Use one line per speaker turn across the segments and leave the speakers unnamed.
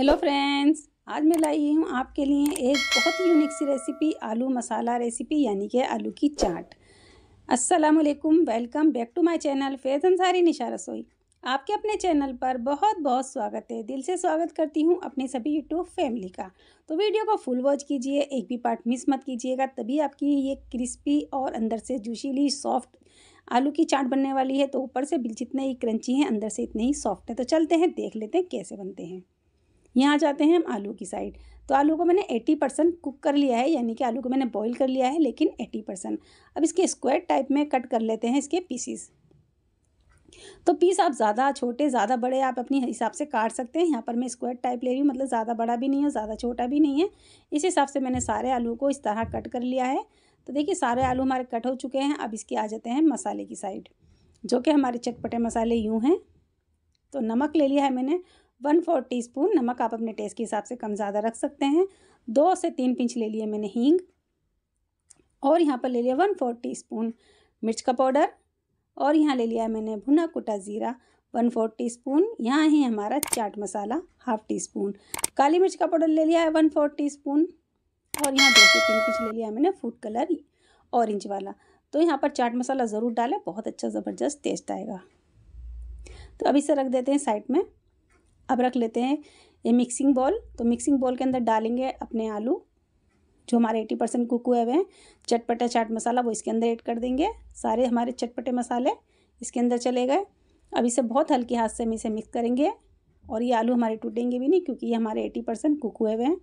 hello friends आज मैं लाई हूँ आपके लिए एक बहुत ही यूनिक सी रेसिपी आलू मसाला रेसिपी यानी कि आलू की चाट अस्सलाम वालेकुम welcome back to my channel Faiz Ansari Nisha Rasoi आपके अपने चैनल पर बहुत बहुत स्वागत है दिल से स्वागत करती हूँ अपने सभी यूट्यूब फैमिली का तो वीडियो को फुल वॉच कीजिए एक भी पार्ट मिस मत कीजिएगा तभी आपकी ये क्रिस्पी और अंदर से जूशीली सॉफ्ट आलू की चाट बनने वाली है तो ऊपर से बिल जितने ही क्रंची हैं अंदर से इतने ही सॉफ्ट है तो चलते हैं देख लेते हैं कैसे बनते हैं यहाँ आ जाते हैं हम आलू की साइड तो आलू को मैंने 80 परसेंट कुक कर लिया है यानी कि आलू को मैंने बॉईल कर लिया है लेकिन 80 परसेंट अब इसके स्क्वायर टाइप में कट कर लेते हैं इसके पीसीस तो पीस आप ज़्यादा छोटे ज़्यादा बड़े आप अपने हिसाब से काट सकते हैं यहाँ पर मैं स्क्वायर टाइप ले रही हूँ मतलब ज़्यादा बड़ा भी नहीं है ज़्यादा छोटा भी नहीं है इस हिसाब से मैंने सारे आलू को इस तरह कट कर लिया है तो देखिए सारे आलू हमारे कट हो चुके हैं अब इसके आ जाते हैं मसाले की साइड जो कि हमारे चटपटे मसाले यूँ हैं तो नमक ले लिया है मैंने वन फोर टी स्पून नमक आप अपने टेस्ट के हिसाब से कम ज़्यादा रख सकते हैं दो से तीन पिंच ले लिए मैंने हींग और यहाँ पर ले लिया वन फोर टी स्पून मिर्च का पाउडर और यहाँ ले लिया मैंने भुना कुटा ज़ीरा वन फोर टी स्पून यहाँ है हमारा chaat masala half teaspoon काली मिर्च का पाउडर ले लिया है वन फोर टी स्पून और यहाँ दो से तीन पिंच ले लिया मैंने फूड कलर ऑरेंज वाला तो यहाँ पर चाट मसाला ज़रूर डालें बहुत अच्छा ज़बरदस्त टेस्ट आएगा तो अभी से रख देते हैं साइड में अब रख लेते हैं ये मिक्सिंग बॉल तो मिक्सिंग बॉल के अंदर डालेंगे अपने आलू जो हमारे एटी परसेंट कुक हुए हुए हैं चटपटा चाट मसाला वो इसके अंदर ऐड कर देंगे सारे हमारे चटपटे मसाले इसके अंदर चले गए अब इसे बहुत हल्के हाथ से हम इसे मिक्स करेंगे और ये आलू हमारे टूटेंगे भी नहीं क्योंकि ये हमारे एटी परसेंट कुक हुए हुए हैं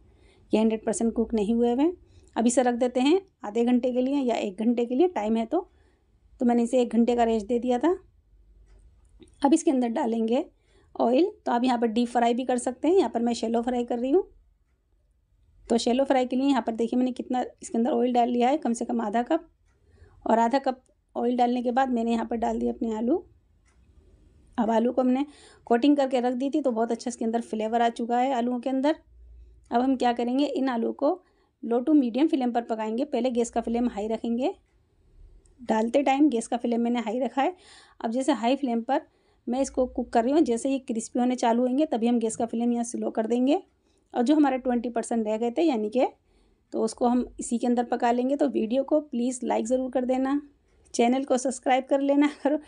ये हंड्रेड परसेंट कुक नहीं हुए हुए हैं अब इसे रख देते हैं आधे घंटे के लिए या एक घंटे के लिए टाइम है तो तो मैंने इसे एक घंटे का रेस्ट दे दिया था अब इसके अंदर डालेंगे ऑयल तो आप यहाँ पर डीप फ्राई भी कर सकते हैं यहाँ पर मैं शेलो फ्राई कर रही हूँ तो शेलो फ्राई के लिए यहाँ पर देखिए मैंने कितना इसके अंदर ऑयल डाल लिया है कम से कम आधा कप और आधा कप ऑयल डालने के बाद मैंने यहाँ पर डाल दिए अपने आलू अब आलू को हमने कोटिंग करके रख दी थी तो बहुत अच्छा इसके अंदर फ्लेवर आ चुका है आलूओं के अंदर अब हम क्या करेंगे इन आलू को लो टू मीडियम फ्लेम पर पकाएंगे पहले गैस का फ्लेम हाई रखेंगे डालते टाइम गैस का फ्लेम मैंने हाई रखा है अब जैसे हाई फ्लेम पर मैं इसको कुक कर रही हूँ जैसे ये क्रिस्पी होने चालू होंगे तभी हम गैस का फ्लेम यहाँ स्लो कर देंगे और जो हमारे ट्वेंटी परसेंट रह गए थे यानी कि तो उसको हम इसी के अंदर पका लेंगे तो वीडियो को प्लीज़ लाइक ज़रूर कर देना चैनल को सब्सक्राइब कर लेना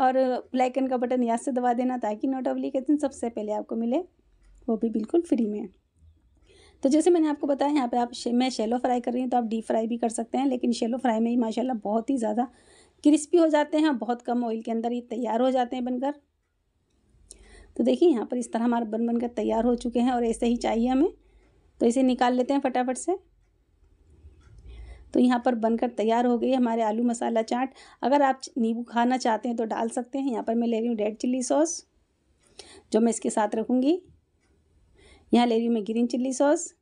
और और ब्लैकन का बटन याद से दबा देना ताकि नोटिफिकेशन सबसे पहले आपको मिले वो भी बिल्कुल फ्री में तो जैसे मैंने आपको बताया यहाँ पे आप शे, मैं शेलो फ्राई कर रही हूँ तो आप डीप फ्राई भी कर सकते हैं लेकिन शेलो फ्राई में ही माशाल्लाह बहुत ही ज़्यादा क्रिस्पी हो जाते हैं बहुत कम ऑयल के अंदर ये तैयार हो जाते हैं बनकर तो देखिए यहाँ पर इस तरह हमारे बन बनकर तैयार हो चुके हैं और ऐसे ही चाहिए हमें तो इसे निकाल लेते हैं फटाफट से तो यहाँ पर बनकर तैयार हो गई हमारे आलू मसाला चाट अगर आप नींबू खाना चाहते हैं तो डाल सकते हैं यहाँ पर मैं ले रही हूँ रेड चिल्ली सॉस जो मैं इसके साथ रखूँगी यहाँ ले रही हूँ मैं ग्रीन चिल्ली सॉस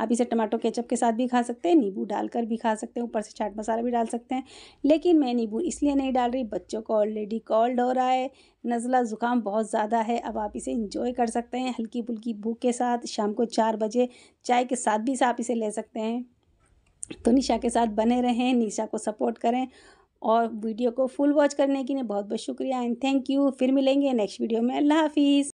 आप इसे टमाटो केचप के साथ भी खा सकते हैं नींबू डालकर भी खा सकते हैं ऊपर से चाट मसाला भी डाल सकते हैं लेकिन मैं नींबू इसलिए नहीं डाल रही बच्चों को ऑलरेडी कॉल्ड हो रहा है नज़ला ज़ुकाम बहुत ज़्यादा है अब आप इसे इंजॉय कर सकते हैं हल्की फुल्की भूख के साथ शाम को चार बजे चाय के साथ भी आप इसे ले सकते हैं तो निशा के साथ बने रहें निशा को सपोर्ट करें और वीडियो को फुल वॉच करने के लिए बहुत बहुत शुक्रिया एंड थैंक यू फिर मिलेंगे नेक्स्ट वीडियो में अल्लाह हाफिज़